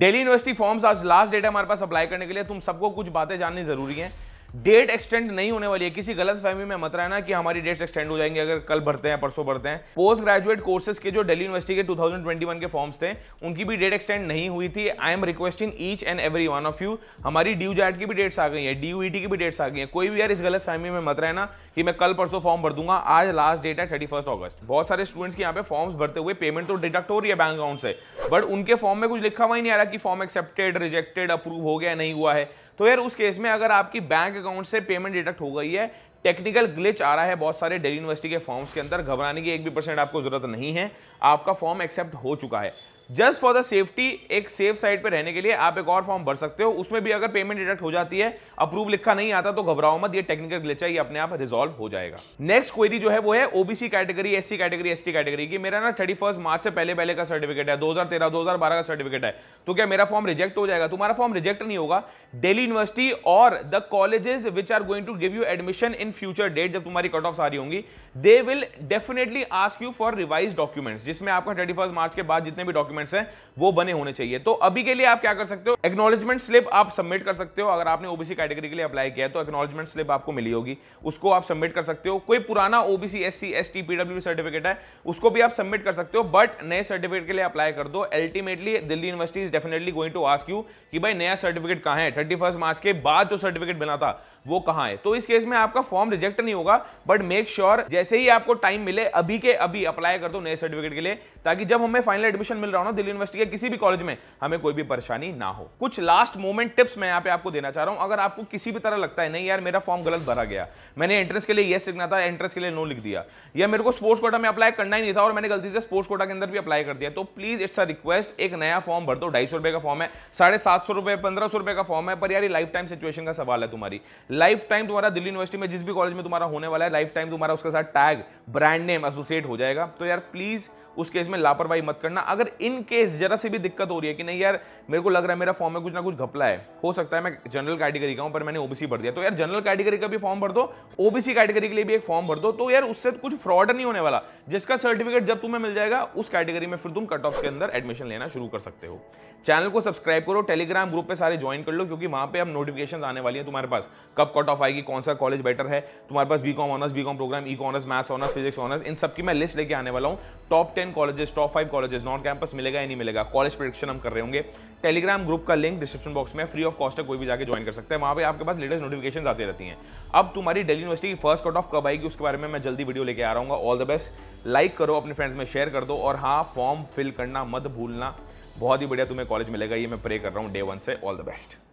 daily university forms आज last date है हमारे पास अप्लाई करने के लिए तुम सबको कुछ बातें जाननी जरूरी है डेट एक्सटेंड नहीं होने वाली है किसी गलत फहमी में मत रहना कि हमारी डेट्स एक्सटेंड हो जाएंगे अगर कल भरते हैं परसों भरते हैं पोस्ट ग्रेजुएट कोर्सेज के जो दिल्ली यूनिवर्सिटी के 2021 के फॉर्म्स थे उनकी भी डेट एक्सटेंड नहीं हुई थी I am requesting each and every one of you हमारी ड्यू जैट की भी डेट्स आ गई है डी e की भी डेट्स आ गई है कोई भी यार इस गलत फहमी में मत रहना कि मैं कल परसों फॉर्म भर दूंगा आज लास्ट डेट है थर्टी अगस्त बहुत सारे स्टूडेंट्स के यहाँ पे फॉर्म्स भरते हुए पेमेंट तो डिडक्ट हो रही है बैंक अकाउंट से बट उनके फॉर्म में कुछ लिखा हुआ ही नहीं आ रहा कि फॉर्म एक्सेप्टेड रिजेक्टेड अप्रूव हो गया नहीं हुआ है तो यार उस केस में अगर आपकी बैंक अकाउंट से पेमेंट डिडक्ट हो गई है टेक्निकल ग्लिच आ रहा है बहुत सारे डेली यूनिवर्सिटी के फॉर्म्स के अंदर घबराने की एक भी परसेंट आपको ज़रूरत नहीं है आपका फॉर्म एक्सेप्ट हो चुका है जस्ट फॉर द सेफ्टी एक सेफ साइड पे रहने के लिए आप एक और फॉर्म भर सकते हो उसमें भी अगर पेमेंट डिडक्ट हो जाती है अप्रूव लिखा नहीं आता तो घबराओ मत ये टेक्निकल ग्लिच ही अपने आप रिजॉल्व हो जाएगा नेक्स्ट क्वेरी जो है वो है OBC category SC category ST category की मेरा ना थर्टी मार्च से पहले पहले का सर्टिफिकेट है दो हजार का सर्टिफिकेट है तो क्या मेरा फॉर्म रिजेक्ट हो जाएगा तुम्हारा फॉर्म रिजेक्ट नहीं होगा डेली यूनिवर्सिटी और the colleges which are going to give you admission in future date जब तुम्हारी कट ऑफ सारी होंगी they will definitely ask you for revise documents जिसमें आपका थर्टी मार्च के बाद जितने भी डॉक्यूमेंट डॉक्यूमेंट्स हैं वो बने होने चाहिए तो अभी के लिए आप क्या कर सकते हो एक्नॉलेजमेंट स्लिप आप सबमिट कर सकते हो अगर आपने ओबीसी कैटेगरी के लिए अप्लाई किया है तो एक्नॉलेजमेंट स्लिप आपको मिली होगी उसको आप सबमिट कर सकते हो कोई पुराना OBC S C S T PW certificate है उसको भी आप सबमिट कर सकते हो बट नए सर्टिफिकेट के लिए अप्लाई कर दो ultimately Delhi university is definitely going to ask you कि भाई नया सर्टिफिकेट कहाँ है थर्टी मार्च के बाद जो सर्टिफिकेट बना था वो कहाँ है तो इस केस में आपका फॉर्म रिजेक्ट नहीं होगा बट मेक श्योर जैसे ही आपको टाइम मिले अभी के अभी अप्लाई कर दो नए सर्टिफिकेट के लिए ताकि जब हमें फाइनल एडमिशन मिल रहा हो हूं दिल्ली यूनिवर्सिटी के किसी भी कॉलेज में हमें कोई भी परेशानी ना हो कुछ लास्ट मोमेंट टिप्स मैं यहाँ पे आपको देना चाह रहा हूं अगर आपको किसी भी तरह लगता है नहीं यार मेरा फॉर्म गलत भरा गया मैंने एंट्रेंस के लिए येस लिखना था एंट्रेंस के लिए नो लिख दिया या मेरे को स्पोर्ट्स कोटा में अप्लाई करना ही नहीं था और मैंने गलती से स्पोर्ट्स कोटा के अंदर भी अप्लाई कर दिया तो प्लीज इट्स अ रिक्वेस्ट एक नया फॉर्म भर दो ढाई सौ रुपये का फॉर्म है साढ़े सात सौ रुपये पंद्रह सौ रुपये का फॉर्म है पर यार लाइफ टाइम सिचुएशन का सवाल है तुम्हारी लाइफ टाइम तुम्हारा दिल्ली यूनिवर्सिटी में जिस भी कॉलेज में तुम्हारा होने वाला है लाइफ टाइम तुम्हारा उसके साथ टैग ब्रांड नेम एसोसिएट हो जाएगा तो यार प्लीज़ उस केस में लापरवाही मत करना अगर इन केस जरा सी भी दिक्कत हो रही है कि नहीं यार मेरे को लग रहा है मेरा फॉर्म में कुछ ना कुछ घपला है हो सकता है मैं जनरल कैटेगरी का हूं पर मैंने ओबीसी भर दिया तो यार जनरल कैटेगरी का भी फॉर्म भर दो ओबीसी कैटेगरी के लिए भी एक फॉर्म भर दो तो यार उससे कुछ फ्रॉड नहीं होने वाला जिसका सर्टिफिकेट जब तुम्हें मिल जाएगा उस कैटेगरी में फिर तुम कट ऑफ के अंदर एडमिशन लेना शुरू कर सकते हो चैनल को सब्सक्राइब करो टेलीग्राम ग्रुप पे सारे ज्वाइन कर लो क्योंकि वहां पे अब नोटिफिकेशन आने वाली है तुम्हारे पास कब कट ऑफ आएगी कौन सा कॉलेज बेटर है तुम्हारे पास B com honours B com program ई कॉनर्स मैथ्स ऑनर्स फिजिक्स ऑनर्स इन सबकी मैं लिस्ट लेके आने वाला हूँ top ten colleges top five colleges north campus मिलेगा या नहीं मिलेगा कॉलेज प्रोडक्शन हम कर रहे होंगे टेलीग्राम ग्रुप का लिंक डिस्क्रिप्शन बॉक्स में फ्री ऑफ कॉस्ट है कोई भी जाकर ज्वाइन कर सकते हैं वहाँ पे आपके पास लेटेस्ट नोटिफिकेशन आती रहती हैं अब तुम्हारी डेली यूनिवर्सिटी की फर्स्ट कट ऑफ कब आएगी उसके बारे में मैं जल्दी वीडियो लेके आ रहा हूँ ऑल द बेस्ट लाइक करो अपने फ्रेंड्स में शेयर कर दो और हाँ फॉर्म फिल करना मत भूलना बहुत ही बढ़िया तुम्हें कॉलेज मिलेगा ये मैं प्रे कर रहा हूँ डे वन से ऑल द बेस्ट